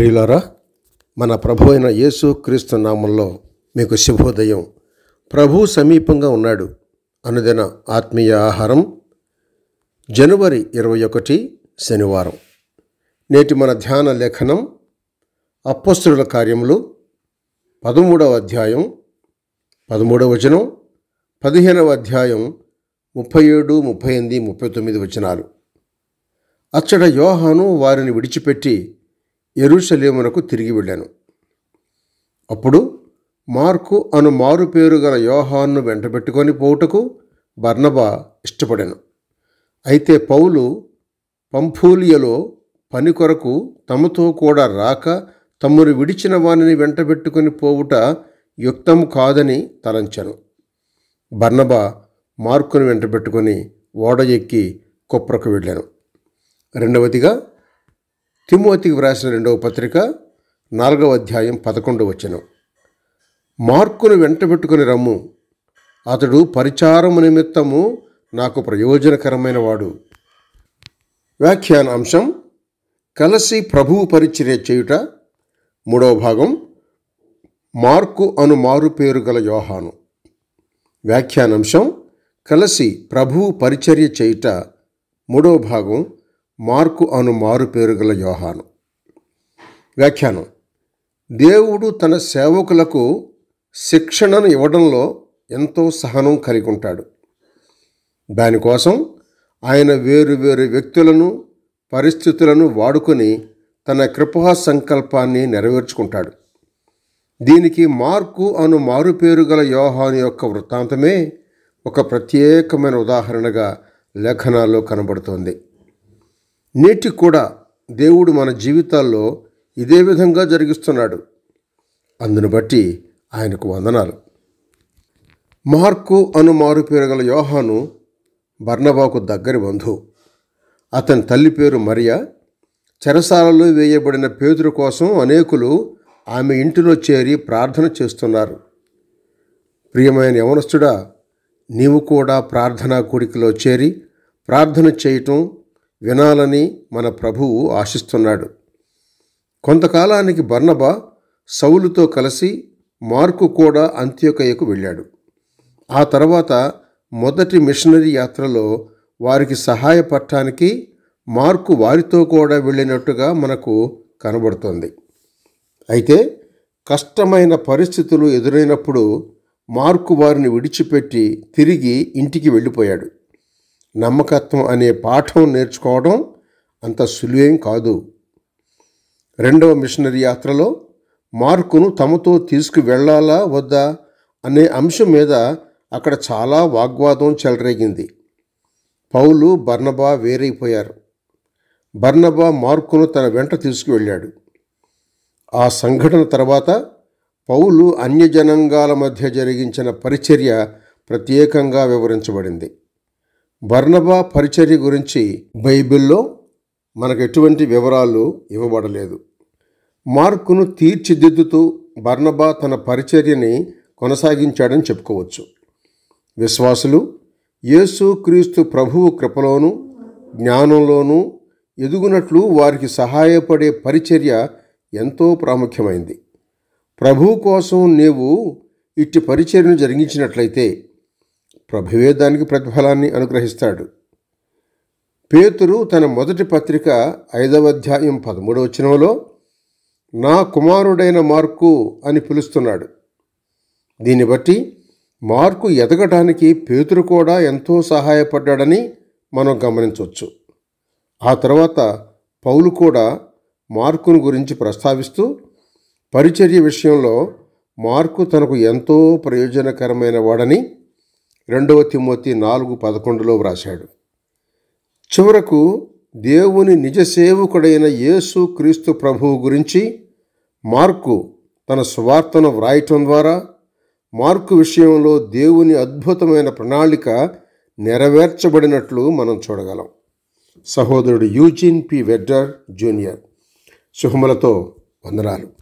ప్రియులారా మన ప్రభు అయిన యేసు క్రీస్తు నామంలో మీకు శుభోదయం ప్రభు సమీపంగా ఉన్నాడు అనుదిన ఆత్మీయ ఆహారం జనవరి ఇరవై ఒకటి శనివారం నేటి మన ధ్యాన లేఖనం అప్పస్తుల కార్యములు పదమూడవ అధ్యాయం పదమూడవ వచనం పదిహేనవ అధ్యాయం ముప్పై ఏడు ముప్పై ఎనిమిది ముప్పై తొమ్మిది వచనాలు అచ్చట యోహాను వారిని విడిచిపెట్టి ఎరుషలేమునకు తిరిగి వెళ్ళాను అప్పుడు మార్కు అను మారు పేరు గల యోహాన్ను వెంటబెట్టుకొని పోవుటకు బర్ణబా ఇష్టపడాను అయితే పౌలు పంఫూలియలో పని కొరకు తమతో కూడా రాక తమ్మును విడిచిన వానిని వెంటబెట్టుకుని పోవుట యుక్తం కాదని తలంచాను బర్ణబా మార్కును వెంటబెట్టుకొని ఓడ ఎక్కి కుప్రకు వెళ్ళాను రెండవదిగా తిమోతికి వ్రాసిన రెండవ పత్రిక నాలుగవ అధ్యాయం పదకొండవ వచనం మార్కును వెంటబెట్టుకుని రమ్ము అతడు పరిచారము నిమిత్తము నాకు ప్రయోజనకరమైన వాడు వ్యాఖ్యానాంశం కలిసి ప్రభువు పరిచర్య చేయుట మూడవ భాగం మార్కు అను మారు పేరు గల యోహాను వ్యాఖ్యానాంశం కలిసి ప్రభువు పరిచర్య చేయుట మూడవ భాగం మార్కు అను మారు గల యోహాను వ్యాఖ్యానం దేవుడు తన సేవకులకు శిక్షణను ఇవ్వడంలో ఎంతో సహనం కలిగి ఉంటాడు దానికోసం ఆయన వేరు వేరు వ్యక్తులను పరిస్థితులను వాడుకొని తన కృపా సంకల్పాన్ని నెరవేర్చుకుంటాడు దీనికి మార్కు అను మారుపేరు గల యోహాను యొక్క వృత్తాంతమే ఒక ప్రత్యేకమైన ఉదాహరణగా లేఖనాల్లో కనబడుతోంది నేటికి కూడా దేవుడు మన జీవితాల్లో ఇదే విధంగా జరిగిస్తున్నాడు అందును బట్టి ఆయనకు వందనాలు మార్కు అను మారు పేరు గల యోహాను బర్ణబాకు దగ్గరి బంధువు అతని తల్లి పేరు మరియా చెరసాలలో వేయబడిన పేతురు కోసం అనేకులు ఆమె ఇంటిలో చేరి ప్రార్థన చేస్తున్నారు ప్రియమైన యవనస్తుడా నీవు కూడా ప్రార్థనా కోరికలో చేరి ప్రార్థన చేయటం వినాలని మన ప్రభువు ఆశిస్తున్నాడు కొంతకాలానికి బర్ణబ సౌలుతో కలిసి మార్కు కూడా అంత్యోకయ్యకు వెళ్ళాడు ఆ తర్వాత మొదటి మిషనరీ యాత్రలో వారికి సహాయపడటానికి మార్కు వారితో కూడా వెళ్ళినట్టుగా మనకు కనబడుతోంది అయితే కష్టమైన పరిస్థితులు ఎదురైనప్పుడు మార్కు వారిని విడిచిపెట్టి తిరిగి ఇంటికి వెళ్ళిపోయాడు నమ్మకత్వం అనే పాఠం నేర్చుకోవడం అంత సులువేం కాదు రెండవ మిషనరీ యాత్రలో మార్కును తమతో తీసుకు వద్దా అనే అంశం మీద అక్కడ చాలా వాగ్వాదం చెలరేగింది పౌలు బర్నబా వేరైపోయారు బర్నబా మార్కును తన వెంట తీసుకువెళ్ళాడు ఆ సంఘటన తర్వాత పౌలు అన్యజనంగాల మధ్య జరిగించిన పరిచర్య ప్రత్యేకంగా వివరించబడింది బర్ణబా పరిచర్య గురించి బైబిల్లో మనకు ఎటువంటి వివరాలు ఇవ్వబడలేదు మార్కును తీర్చిదిద్దుతూ బర్ణబా తన పరిచర్యని కొనసాగించాడని చెప్పుకోవచ్చు విశ్వాసులు క్రీస్తు ప్రభువు కృపలోనూ జ్ఞానంలోనూ ఎదుగునట్లు వారికి సహాయపడే పరిచర్య ఎంతో ప్రాముఖ్యమైంది ప్రభువు కోసం నీవు ఇట్టి పరిచర్యను జరిగించినట్లయితే ప్రభువే దానికి ప్రతిఫలాన్ని అనుగ్రహిస్తాడు పేతురు తన మొదటి పత్రిక ఐదవ అధ్యాయం పదమూడవ నా కుమారుడైన మార్కు అని పిలుస్తున్నాడు దీన్ని బట్టి మార్కు ఎదగడానికి పేతురు కూడా ఎంతో సహాయపడ్డాడని మనం గమనించవచ్చు ఆ తర్వాత పౌలు కూడా మార్కును గురించి ప్రస్తావిస్తూ పరిచర్య విషయంలో మార్కు తనకు ఎంతో ప్రయోజనకరమైన వాడని రెండవ తిమోతి నాలుగు పదకొండులో వ్రాశాడు చివరకు దేవుని నిజ సేవకుడైన యేసు క్రీస్తు ప్రభువు గురించి మార్కు తన స్వార్థను వ్రాయటం ద్వారా మార్కు విషయంలో దేవుని అద్భుతమైన ప్రణాళిక నెరవేర్చబడినట్లు మనం చూడగలం సహోదరుడు యూజిన్ పి వెడ్డర్ జూనియర్ శుభములతో వందనాలు